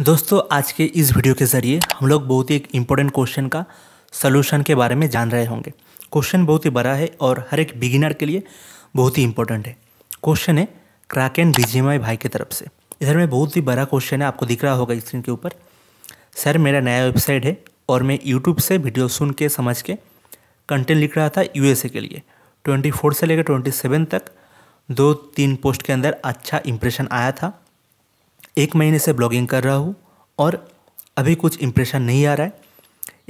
दोस्तों आज के इस वीडियो के ज़रिए हम लोग बहुत ही एक इम्पोर्टेंट क्वेश्चन का सोल्यूशन के बारे में जान रहे होंगे क्वेश्चन बहुत ही बड़ा है और हर एक बिगिनर के लिए बहुत ही इंपॉर्टेंट है क्वेश्चन है एंड बीजेमाई भाई की तरफ से इधर में बहुत ही बड़ा क्वेश्चन है आपको दिख रहा होगा स्क्रीन के ऊपर सर मेरा नया वेबसाइट है और मैं यूट्यूब से वीडियो सुन के समझ के कंटेंट लिख रहा था यूएसए के लिए ट्वेंटी फोर से लेकर ट्वेंटी सेवन तक दो तीन पोस्ट के अंदर अच्छा इंप्रेशन आया था एक महीने से ब्लॉगिंग कर रहा हूँ और अभी कुछ इम्प्रेशन नहीं आ रहा है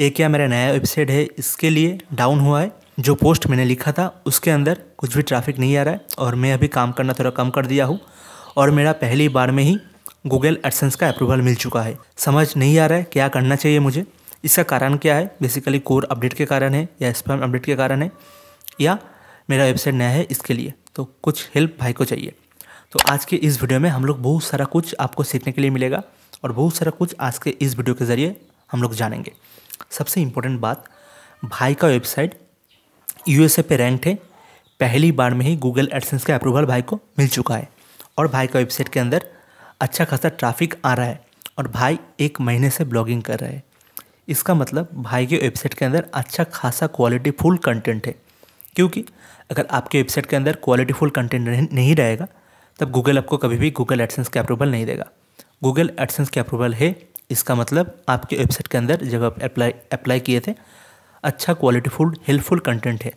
एक या मेरा नया वेबसाइट है इसके लिए डाउन हुआ है जो पोस्ट मैंने लिखा था उसके अंदर कुछ भी ट्रैफिक नहीं आ रहा है और मैं अभी काम करना थोड़ा कम कर दिया हूँ और मेरा पहली बार में ही गूगल एडसेंस का अप्रूवल मिल चुका है समझ नहीं आ रहा है क्या करना चाहिए मुझे इसका कारण क्या है बेसिकली कोर अपडेट के कारण है या स्पैम अपडेट के कारण है या मेरा वेबसाइट नया है इसके लिए तो कुछ हेल्प भाई को चाहिए तो आज के इस वीडियो में हम लोग बहुत सारा कुछ आपको सीखने के लिए मिलेगा और बहुत सारा कुछ आज के इस वीडियो के ज़रिए हम लोग जानेंगे सबसे इम्पोर्टेंट बात भाई का वेबसाइट यूएसए पे रैंक्ड है पहली बार में ही गूगल एडसेंस का अप्रूवल भाई को मिल चुका है और भाई का वेबसाइट के अंदर अच्छा खासा ट्रैफिक आ रहा है और भाई एक महीने से ब्लॉगिंग कर रहे हैं इसका मतलब भाई के वेबसाइट के अंदर अच्छा खासा क्वालिटी फुल कंटेंट है क्योंकि अगर आपके वेबसाइट के अंदर क्वालिटी फुल कंटेंट नहीं रहेगा तब गूगल आपको कभी भी गूगल एडसेंस के अप्रूवल नहीं देगा गूगल एडसेंस के अप्रूवल है इसका मतलब आपके वेबसाइट के अंदर जब आप अप्लाई अप्लाई किए थे अच्छा क्वालिटी फूड हेल्पफुल कंटेंट है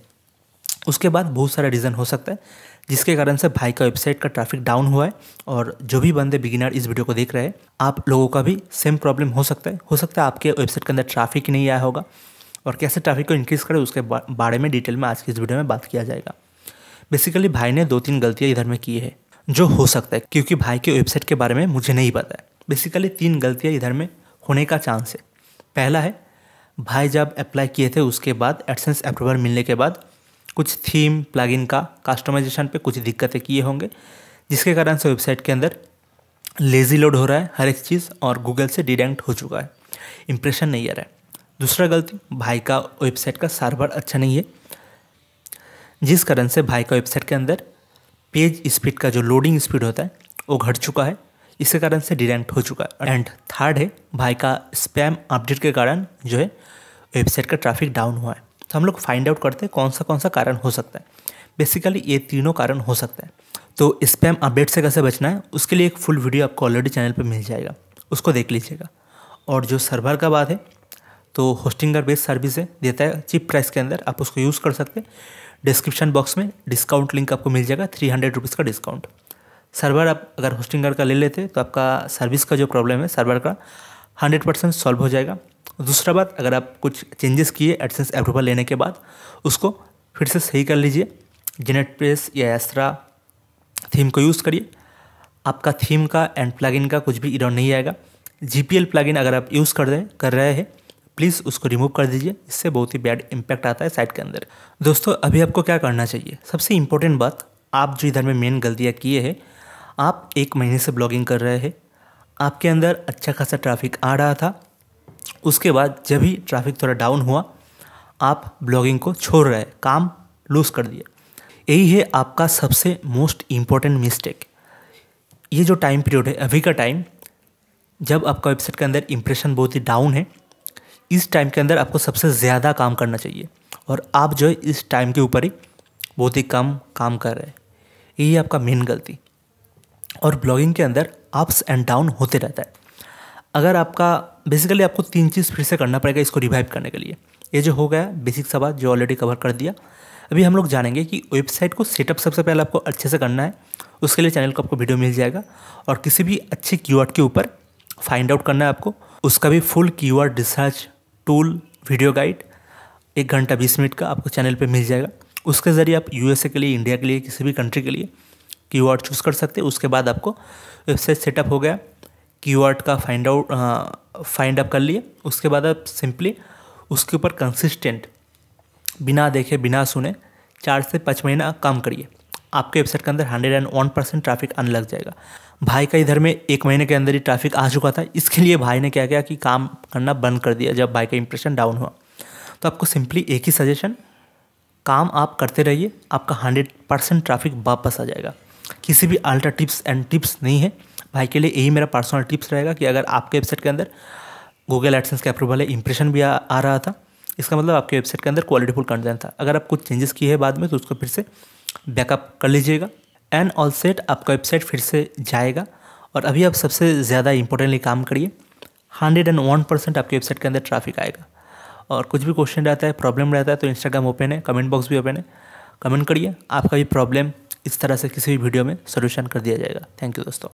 उसके बाद बहुत सारा रीज़न हो सकता है जिसके कारण से भाई का वेबसाइट का ट्रैफिक डाउन हुआ है और जो भी बंदे बिगिनर इस वीडियो को देख रहे हैं आप लोगों का भी सेम प्रॉब्लम हो सकता है हो सकता है आपके वेबसाइट के अंदर ट्रैफिक नहीं आया होगा और कैसे ट्रैफिक को इंक्रीज़ करें उसके बारे में डिटेल में आज की इस वीडियो में बात किया जाएगा बेसिकली भाई ने दो तीन गलतियाँ इधर में की है जो हो सकता है क्योंकि भाई के वेबसाइट के बारे में मुझे नहीं पता है बेसिकली तीन गलतियाँ इधर में होने का चांस है पहला है भाई जब अप्लाई किए थे उसके बाद एडसेंस अप्रूवल मिलने के बाद कुछ थीम प्लगइन का कस्टमाइजेशन पे कुछ दिक्कतें किए होंगे जिसके कारण से वेबसाइट के अंदर लेज़ी लोड हो रहा है हर एक चीज़ और गूगल से डिडेंक्ट हो चुका है इम्प्रेशन नहीं आ रहा है दूसरा गलती भाई का वेबसाइट का सर्वर अच्छा नहीं है जिस कारण से भाई का वेबसाइट के अंदर पेज स्पीड का जो लोडिंग स्पीड होता है वो घट चुका है इसके कारण से डिडेंट हो चुका है एंड थर्ड है भाई का स्पैम अपडेट के कारण जो है वेबसाइट का ट्रैफिक डाउन हुआ है तो हम लोग फाइंड आउट करते हैं कौन सा कौन सा कारण हो सकता है बेसिकली ये तीनों कारण हो सकता है तो स्पैम अपडेट से कैसे बचना है उसके लिए एक फुल वीडियो आपको ऑलरेडी चैनल पर मिल जाएगा उसको देख लीजिएगा और जो सर्वर का बात है तो होस्टिंगर बेस्ड सर्विस है देता है चीप प्राइस के अंदर आप उसको यूज़ कर सकते हैं डिस्क्रिप्शन बॉक्स में डिस्काउंट लिंक आपको मिल जाएगा थ्री हंड्रेड रुपीज़ का डिस्काउंट सर्वर आप अगर होस्टिंगर का ले लेते तो आपका सर्विस का जो प्रॉब्लम है सर्वर का हंड्रेड परसेंट सॉल्व हो जाएगा दूसरा बात अगर आप कुछ चेंजेस किए एडसेंस अप्रूवल लेने के बाद उसको फिर से सही कर लीजिए जेनेट प्रेस या एस्ट्रा थीम को यूज़ करिए आपका थीम का एंड प्लगइन का कुछ भी इरर नहीं आएगा जी पी एल प्लगइन अगर आप यूज़ कर रहे कर रहे हैं प्लीज़ उसको रिमूव कर दीजिए इससे बहुत ही बैड इम्पैक्ट आता है साइट के अंदर दोस्तों अभी आपको क्या करना चाहिए सबसे इम्पोर्टेंट बात आप जो इधर में मेन गलतियाँ किए हैं आप एक महीने से ब्लॉगिंग कर रहे हैं आपके अंदर अच्छा खासा ट्रैफिक आ रहा था उसके बाद जब ही ट्रैफिक थोड़ा डाउन हुआ आप ब्लॉगिंग को छोड़ रहे काम लूज़ कर दिया यही है आपका सबसे मोस्ट इम्पॉर्टेंट मिस्टेक ये जो टाइम पीरियड है अभी का टाइम जब आपका वेबसाइट के अंदर इम्प्रेशन बहुत ही डाउन है इस टाइम के अंदर आपको सबसे ज़्यादा काम करना चाहिए और आप जो है इस टाइम के ऊपर ही बहुत ही कम काम कर रहे हैं यही आपका मेन गलती और ब्लॉगिंग के अंदर अप्स एंड डाउन होते रहता है अगर आपका बेसिकली आपको तीन चीज़ फिर से करना पड़ेगा इसको रिवाइव करने के लिए ये जो हो गया बेसिक सवाल जो ऑलरेडी कवर कर दिया अभी हम लोग जानेंगे कि वेबसाइट को सेटअप सबसे पहले आपको अच्छे से करना है उसके लिए चैनल को आपको वीडियो मिल जाएगा और किसी भी अच्छे की के ऊपर फाइंड आउट करना है आपको उसका भी फुल की रिसर्च टूल वीडियो गाइड एक घंटा बीस मिनट का आपको चैनल पे मिल जाएगा उसके ज़रिए आप यूएसए के लिए इंडिया के लिए किसी भी कंट्री के लिए की चूज़ कर सकते हैं उसके बाद आपको वेबसाइट सेटअप हो गया की का फाइंड आउट फाइंड अप कर लिए उसके बाद आप सिंपली उसके ऊपर कंसिस्टेंट बिना देखे बिना सुने चार से पाँच महीना काम करिए आपके वेबसाइट के अंदर hundred and one percent traffic आने लग जाएगा भाई का इधर में एक महीने के अंदर ही ट्रैफिक आ चुका था इसके लिए भाई ने क्या किया कि काम करना बंद कर दिया जब भाई का इंप्रेशन डाउन हुआ तो आपको सिंपली एक ही सजेशन काम आप करते रहिए आपका हंड्रेड परसेंट ट्रैफिक वापस आ जाएगा किसी भी अल्ट्रा टिप्स एंड टिप्स नहीं है भाई के लिए यही मेरा पर्सनल टिप्स रहेगा कि अगर आपके वेबसाइट के अंदर गूगल एडसेंस के अप्रूवल है इंप्रेशन भी आ, आ रहा था इसका मतलब आपके वेबसाइट के अंदर क्वालिटीफुल कंटेंट था अगर आप कुछ चेंजेस किए हैं बाद में तो उसको फिर से बैकअप कर लीजिएगा एंड ऑल सेट आपका वेबसाइट फिर से जाएगा और अभी आप सबसे ज़्यादा इंपॉर्टेंटली काम करिए हंड्रेड एंड वन परसेंट आपकी वेबसाइट के अंदर ट्रैफिक आएगा और कुछ भी क्वेश्चन रहता है प्रॉब्लम रहता है तो इंस्टाग्राम ओपन है कमेंट बॉक्स भी ओपन है कमेंट करिए आपका भी प्रॉब्लम इस तरह से किसी भी वीडियो में सोल्यूशन कर दिया जाएगा थैंक यू दोस्तों